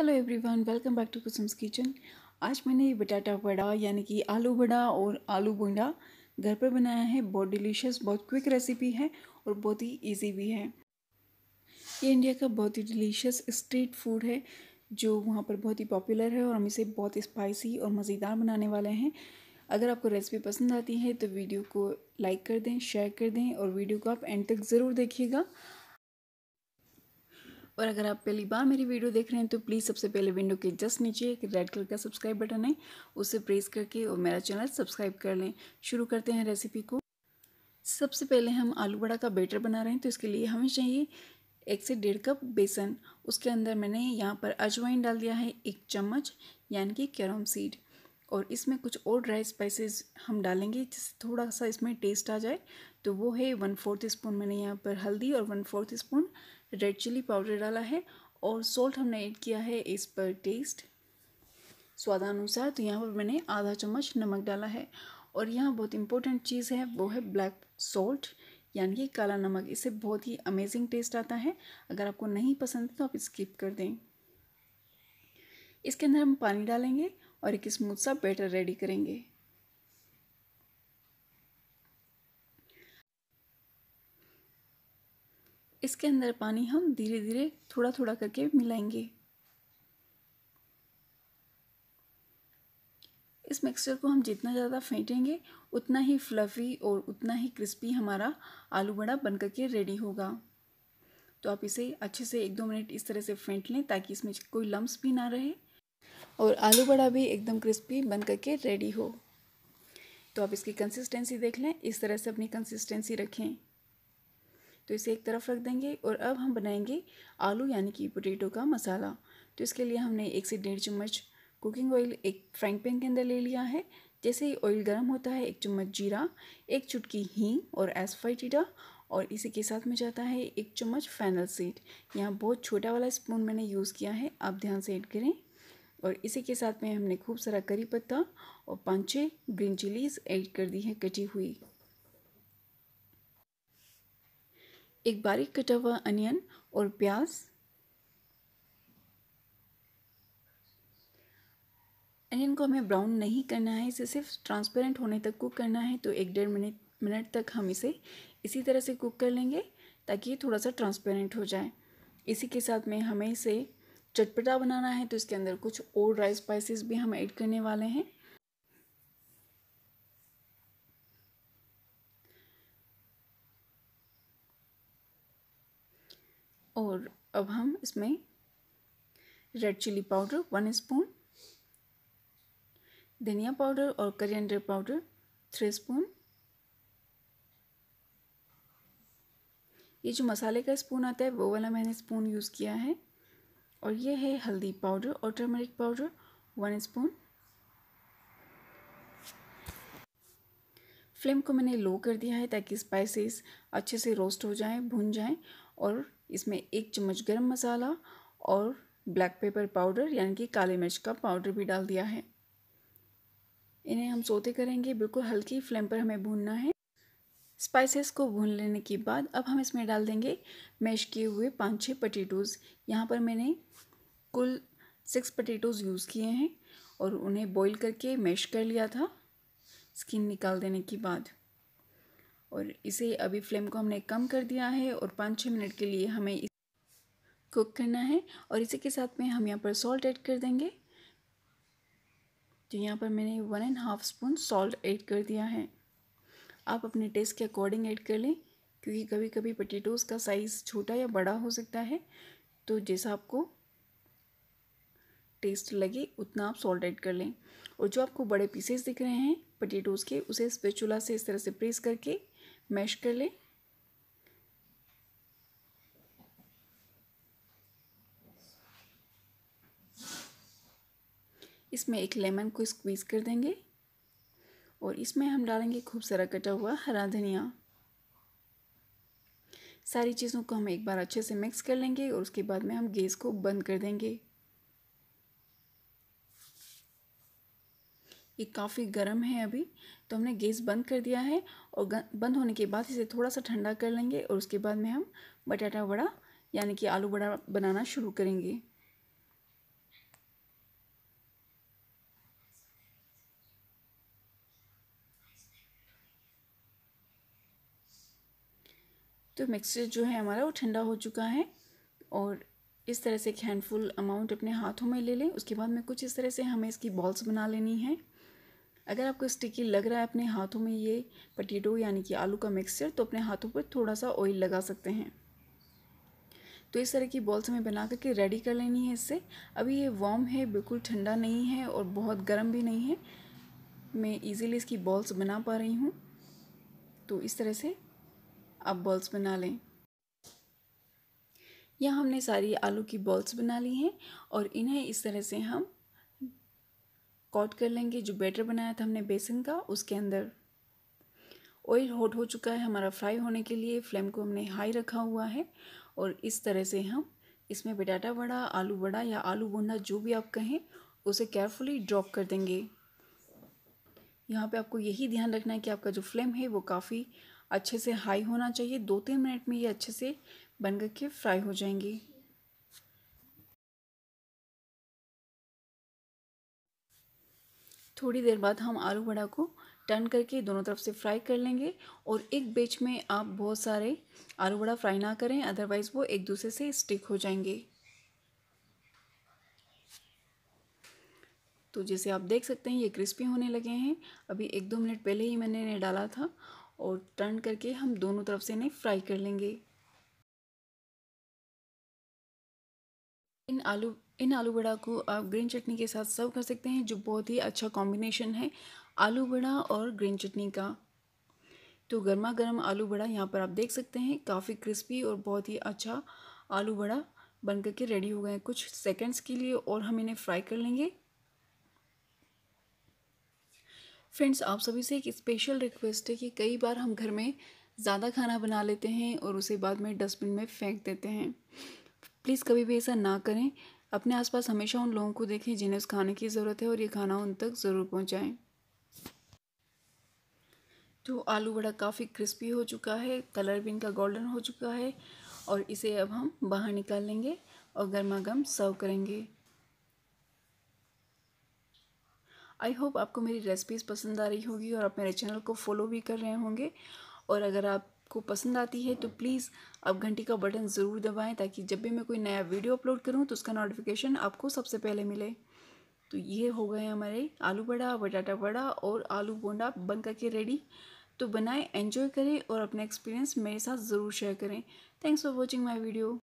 hello everyone welcome back to Kusum's kitchen आज मैंने ये बटाटा वड़ा यानी कि आलू वड़ा और आलू बोंडा घर पर बनाया है बहुत डिलीशियस बहुत क्विक रेसिपी है और बहुत ही इजी भी है ये इंडिया का बहुत ही डिलीशियस स्ट्रीट फूड है जो वहाँ पर बहुत ही पॉपुलर है और हम इसे बहुत स्पाइसी और मज़ेदार बनाने वाले हैं अगर आपको रेसिपी पसंद आती है तो वीडियो को लाइक कर दें शेयर कर दें और वीडियो को आप एंड तक ज़रूर देखिएगा और अगर आप पहली बार मेरी वीडियो देख रहे हैं तो प्लीज़ सबसे पहले विंडो के जस्ट नीचे एक रेड कलर का सब्सक्राइब बटन है उसे प्रेस करके और मेरा चैनल सब्सक्राइब कर लें शुरू करते हैं रेसिपी को सबसे पहले हम आलू बड़ा का बेटर बना रहे हैं तो इसके लिए हमें चाहिए एक से डेढ़ कप बेसन उसके अंदर मैंने यहाँ पर अजवाइन डाल दिया है एक चम्मच यानी कि कैरम सीड और इसमें कुछ और ड्राई स्पाइसेस हम डालेंगे जिससे थोड़ा सा इसमें टेस्ट आ जाए तो वो है वन फोर्थ स्पून मैंने यहाँ पर हल्दी और one fourth spoon red chilli powder डाला है और सॉल्ट हमने ऐड किया है इस पर टेस्ट स्वादानुसार तो यहाँ पर मैंने आधा चम्मच नमक डाला है और यहाँ बहुत इंपॉर्टेंट चीज़ है वो है ब्लैक सॉल्ट यानी कि काला नमक इसे बहुत ही अमेजिंग टेस्ट आता है अगर आपको नहीं पसंद तो आप स्किप कर दें इसके अंदर हम पानी डालेंगे और एक स्मूथ सा बैटर रेडी करेंगे इसके अंदर पानी हम धीरे धीरे थोड़ा थोड़ा करके मिलाएंगे इस मिक्सचर को हम जितना ज़्यादा फेंटेंगे उतना ही फ्लफ़ी और उतना ही क्रिस्पी हमारा आलू बड़ा बन करके रेडी होगा तो आप इसे अच्छे से एक दो मिनट इस तरह से फेंट लें ताकि इसमें कोई लम्स भी ना रहे और आलू बड़ा भी एकदम क्रिस्पी बन करके रेडी हो तो आप इसकी कंसिस्टेंसी देख लें इस तरह से अपनी कंसिस्टेंसी रखें तो इसे एक तरफ रख देंगे और अब हम बनाएंगे आलू यानी कि पोटैटो का मसाला तो इसके लिए हमने एक से डेढ़ चम्मच कुकिंग ऑयल एक फ्राइंग पैन के अंदर ले लिया है जैसे ही ऑयल गर्म होता है एक चम्मच जीरा एक चुटकी हींग और एसफाइटिडा और इसी के साथ में जाता है एक चम्मच फैनल सीड यहाँ बहुत छोटा वाला स्पून मैंने यूज़ किया है आप ध्यान से ऐड करें और इसी के साथ में हमने खूब सारा करी पत्ता और पाँच छः ग्रीन चिलीज़ ऐड कर दी है कटी हुई एक बारीक कटा हुआ अनियन और प्याज अनियन को हमें ब्राउन नहीं करना है इसे सिर्फ ट्रांसपेरेंट होने तक कुक करना है तो एक डेढ़ मिनट मिनट तक हम इसे इसी तरह से कुक कर लेंगे ताकि ये थोड़ा सा ट्रांसपेरेंट हो जाए इसी के साथ में हमें इसे चटपटा बनाना है तो इसके अंदर कुछ और ड्राई स्पाइसेस भी हम ऐड करने वाले हैं अब हम इसमें red chilli powder one spoon धनिया पाउडर और करियंडर पाउडर थ्री स्पून ये जो मसाले का स्पून आता है वो वाला मैंने स्पून यूज़ किया है और ये है हल्दी पाउडर और turmeric powder one spoon flame को मैंने लो कर दिया है ताकि स्पाइसेस अच्छे से रोस्ट हो जाएं भुन जाएं और इसमें एक चम्मच गर्म मसाला और ब्लैक पेपर पाउडर यानी कि काली मिर्च का पाउडर भी डाल दिया है इन्हें हम सोते करेंगे बिल्कुल हल्की फ्लेम पर हमें भूनना है स्पाइसेस को भून लेने के बाद अब हम इसमें डाल देंगे मैश किए हुए पाँच छः पटेटोज़ यहाँ पर मैंने कुल सिक्स पटेटोज़ यूज़ किए हैं और उन्हें बॉईल करके मैश कर लिया था स्किन निकाल देने के बाद और इसे अभी फ्लेम को हमने कम कर दिया है और पाँच छः मिनट के लिए हमें कुक करना है और इसी के साथ में हम यहाँ पर सॉल्ट ऐड कर देंगे तो यहाँ पर मैंने one and half spoon salt add कर दिया है आप अपने टेस्ट के अकॉर्डिंग ऐड कर लें क्योंकि कभी कभी पटेटोज़ का साइज़ छोटा या बड़ा हो सकता है तो जैसा आपको टेस्ट लगे उतना आप सॉल्ट ऐड कर लें और जो आपको बड़े पीसेस दिख रहे हैं पटेटोज़ के उसे स्पेचुला से इस तरह से प्रेस करके मैश कर लें इसमें एक लेमन को स्क्वीज़ कर देंगे और इसमें हम डालेंगे खूब सारा कटा हुआ हरा धनिया सारी चीज़ों को हम एक बार अच्छे से मिक्स कर लेंगे और उसके बाद में हम गैस को बंद कर देंगे ये काफ़ी गर्म है अभी तो हमने गैस बंद कर दिया है और बंद होने के बाद इसे थोड़ा सा ठंडा कर लेंगे और उसके बाद में हम बटाटा वड़ा यानी कि आलू वड़ा बनाना शुरू करेंगे तो मिक्सचर जो है हमारा वो ठंडा हो चुका है और इस तरह से एक हैंडफुल अमाउंट अपने हाथों में ले लें उसके बाद में कुछ इस तरह से हमें इसकी बॉल्स बना लेनी है अगर आपको स्टिकी लग रहा है अपने हाथों में ये पटेटो यानी कि आलू का मिक्सचर तो अपने हाथों पर थोड़ा सा ऑयल लगा सकते हैं तो इस तरह की बॉल्स हमें बना करके रेडी कर लेनी है इससे अभी ये वार्म है बिल्कुल ठंडा नहीं है और बहुत गर्म भी नहीं है मैं इजीली इसकी बॉल्स बना पा रही हूँ तो इस तरह से आप बॉल्स बना लें यह हमने सारी आलू की बॉल्स बना ली हैं और इन्हें इस तरह से हम कॉट कर लेंगे जो बैटर बनाया था हमने बेसन का उसके अंदर ऑयल हॉट हो चुका है हमारा फ्राई होने के लिए फ्लेम को हमने हाई रखा हुआ है और इस तरह से हम इसमें बटाटा बड़ा आलू बड़ा या आलू बूंदा जो भी आप कहें उसे केयरफुली ड्रॉप कर देंगे यहाँ पे आपको यही ध्यान रखना है कि आपका जो फ्लेम है वो काफ़ी अच्छे से हाई होना चाहिए दो तीन मिनट में ये अच्छे से बन के फ्राई हो जाएंगे थोड़ी देर बाद हम आलू बड़ा को टर्न करके दोनों तरफ से फ्राई कर लेंगे और एक बेच में आप बहुत सारे आलू बड़ा फ्राई ना करें अदरवाइज़ वो एक दूसरे से स्टिक हो जाएंगे तो जैसे आप देख सकते हैं ये क्रिस्पी होने लगे हैं अभी एक दो मिनट पहले ही मैंने इन्हें डाला था और टर्न करके हम दोनों तरफ से इन्हें फ्राई कर लेंगे इन आलू इन आलू बड़ा को आप ग्रीन चटनी के साथ सर्व कर सकते हैं जो बहुत ही अच्छा कॉम्बिनेशन है आलू बड़ा और ग्रीन चटनी का तो गर्मा गर्म आलू बड़ा यहाँ पर आप देख सकते हैं काफ़ी क्रिस्पी और बहुत ही अच्छा आलू बड़ा बन करके रेडी हो गए हैं कुछ सेकंड्स के लिए और हम इन्हें फ्राई कर लेंगे फ्रेंड्स आप सभी से एक स्पेशल रिक्वेस्ट है कि कई बार हम घर में ज़्यादा खाना बना लेते हैं और उसे बाद में डस्टबिन में फेंक देते हैं प्लीज़ कभी भी ऐसा ना करें अपने आसपास हमेशा उन लोगों को देखें जिन्हें उस खाने की ज़रूरत है और ये खाना उन तक ज़रूर पहुँचाएँ तो आलू बड़ा काफ़ी क्रिस्पी हो चुका है कलर भी इनका गोल्डन हो चुका है और इसे अब हम बाहर निकाल लेंगे और गर्मा गर्म सर्व करेंगे आई होप आपको मेरी रेसिपीज़ पसंद आ रही होगी और आप मेरे चैनल को फॉलो भी कर रहे होंगे और अगर आप आपको पसंद आती है तो प्लीज़ आप घंटी का बटन ज़रूर दबाएं ताकि जब भी मैं कोई नया वीडियो अपलोड करूं तो उसका नोटिफिकेशन आपको सबसे पहले मिले तो ये हो गए हमारे आलू बड़ा बटाटा बड़ा और आलू बोंडा बन करके रेडी तो बनाएं एंजॉय करें और अपना एक्सपीरियंस मेरे साथ ज़रूर शेयर करें thanks for watching my video